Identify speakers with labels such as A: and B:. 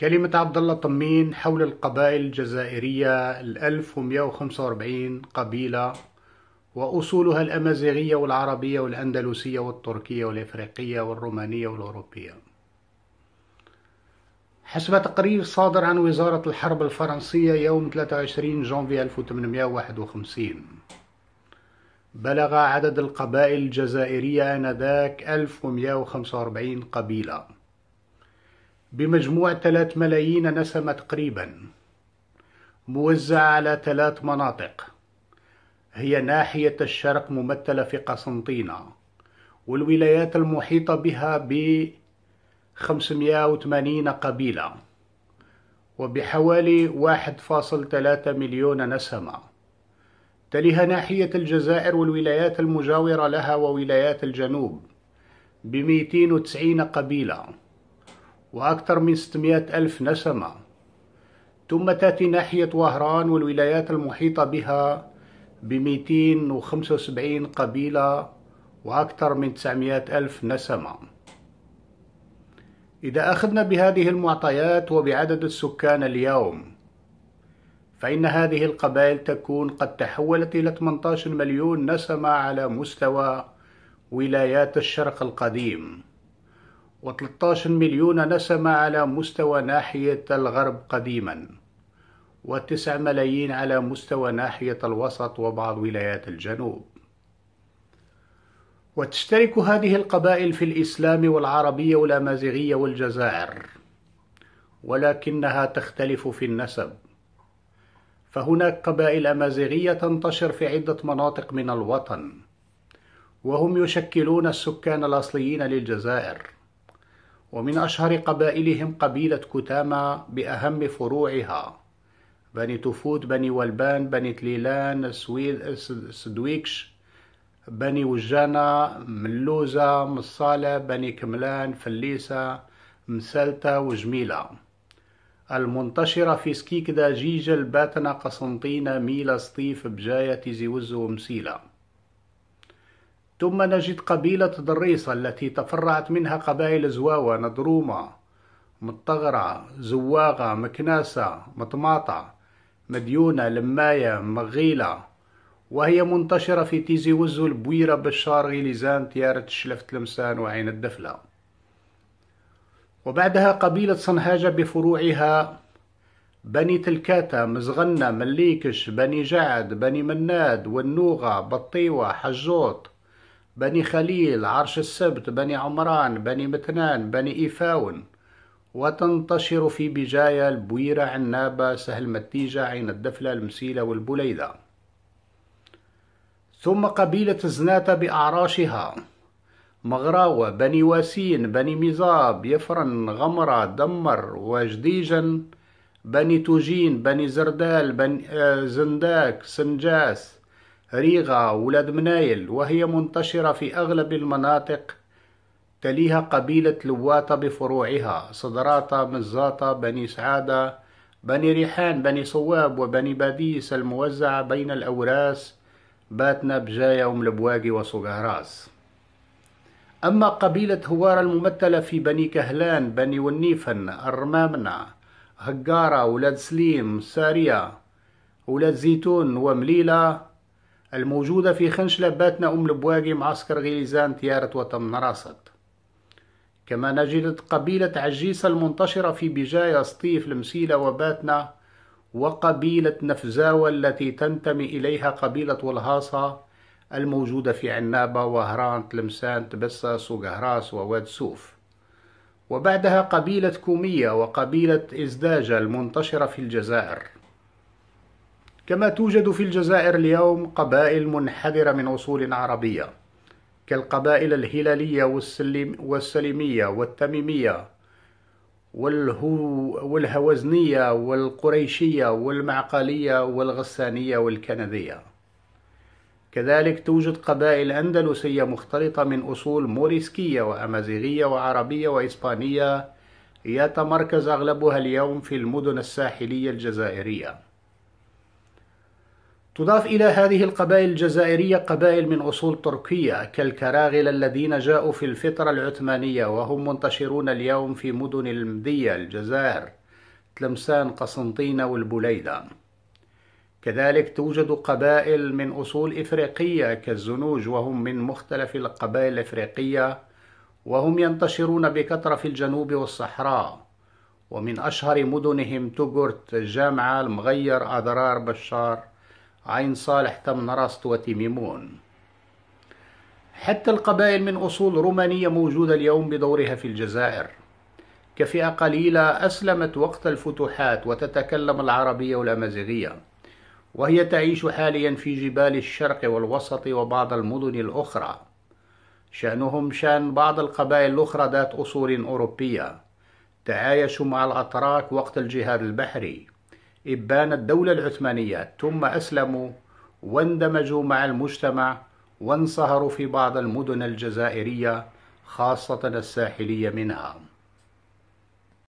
A: كلمة عبد الله طمين حول القبائل الجزائرية ال 1145 قبيلة وأصولها الأمازيغية والعربية والأندلسية والتركية والإفريقية والرومانية والأوروبية حسب تقرير صادر عن وزارة الحرب الفرنسية يوم 23 جانفي 1851 بلغ عدد القبائل الجزائرية آنذاك 1145 قبيلة بمجموع 3 ملايين نسمة تقريبا موزعة على ثلاث مناطق هي ناحية الشرق ممثلة في قسنطينة والولايات المحيطة بها ب 580 قبيلة وبحوالي 1.3 مليون نسمة تليها ناحية الجزائر والولايات المجاورة لها وولايات الجنوب ب 290 قبيلة وأكثر من 600 ألف نسمة ثم تأتي ناحية وهران والولايات المحيطة بها ب 275 قبيلة وأكثر من 900 ألف نسمة إذا أخذنا بهذه المعطيات وبعدد السكان اليوم فإن هذه القبائل تكون قد تحولت إلى 18 مليون نسمة على مستوى ولايات الشرق القديم و13 مليون نسمة على مستوى ناحية الغرب قديما و9 ملايين على مستوى ناحية الوسط وبعض ولايات الجنوب وتشترك هذه القبائل في الإسلام والعربية والأمازيغية والجزائر ولكنها تختلف في النسب فهناك قبائل أمازيغية تنتشر في عدة مناطق من الوطن وهم يشكلون السكان الأصليين للجزائر ومن أشهر قبائلهم قبيلة كتامة بأهم فروعها بني تفوت بني والبان بني تليلان سويد سدويكش بني وجانا ملوزة مصالة بني كملان فليسة مسالتة وجميلة المنتشرة في سكيكدا جيجل باتنا قسنطينة ميلا سطيف بجاية تيزي وزو ومسيلة ثم نجد قبيلة دريصة التي تفرعت منها قبائل زواوة نضرومة مطغرة زواغة مكناسة مطماطة مديونة لماية مغيلة وهي منتشرة في تيزي وزو البويرة بشار غيليزان تيارة الشلف تلمسان وعين الدفلة وبعدها قبيلة صنهاجة بفروعها بني تلكاتا مزغنة مليكش بني جعد بني مناد والنوغة بطيوة حجوط بني خليل عرش السبت بني عمران بني متنان بني إيفاون وتنتشر في بجاية البويرة عنابة سهل متيجة عين الدفلة المسيلة والبليدة ثم قبيلة زناتة بأعراشها مغراوة بني واسين بني ميزاب يفرن غمرة دمر وجديجا بني توجين بني زردال بني آه، زنداك سنجاس ريغا ولاد منايل وهي منتشرة في أغلب المناطق تليها قبيلة لواطة بفروعها صدراطة مزاطة بني سعادة بني ريحان بني صواب وبني باديس الموزعة بين الأوراس باتنا بجاية وملبواقي وصقهراس أما قبيلة هوار الممثلة في بني كهلان بني والنيفن الرمامنة هقارة ولاد سليم سارية ولاد زيتون ومليلة الموجودة في خنش لباتنا أم البواقي معسكر غيليزان تيارة وطن نراصد كما نجدت قبيلة عجيسة المنتشرة في بجاية سطيف المسيلة وباتنا وقبيلة نفزاوة التي تنتمي إليها قبيلة والهاصة الموجودة في عنابة وهران تلمسان تبسس وقهراس وواد سوف وبعدها قبيلة كومية وقبيلة إزداجة المنتشرة في الجزائر كما توجد في الجزائر اليوم قبائل منحدرة من أصول عربية كالقبائل الهلالية والسلم والسلمية والتميمية والهو والهوزنية والقريشية والمعقالية والغسانية والكندية كذلك توجد قبائل أندلسية مختلطة من أصول موريسكية وأمازيغية وعربية وإسبانية يتمركز أغلبها اليوم في المدن الساحلية الجزائرية تضاف إلى هذه القبائل الجزائرية قبائل من أصول تركية كالكراغلة الذين جاءوا في الفترة العثمانية وهم منتشرون اليوم في مدن المدية الجزائر تلمسان قسنطينة والبليدة كذلك توجد قبائل من أصول إفريقية كالزنوج وهم من مختلف القبائل الإفريقية وهم ينتشرون بكثرة في الجنوب والصحراء ومن أشهر مدنهم توغورت الجامعة المغير أضرار بشار عين صالح نراست وتيميمون حتى القبائل من أصول رومانية موجودة اليوم بدورها في الجزائر كفئة قليلة أسلمت وقت الفتوحات وتتكلم العربية والأمازيغية وهي تعيش حاليا في جبال الشرق والوسط وبعض المدن الأخرى شأنهم شأن بعض القبائل الأخرى ذات أصول أوروبية تعايشوا مع الأتراك وقت الجهاد البحري إبان الدولة العثمانية ثم أسلموا واندمجوا مع المجتمع وانصهروا في بعض المدن الجزائرية خاصة الساحلية منها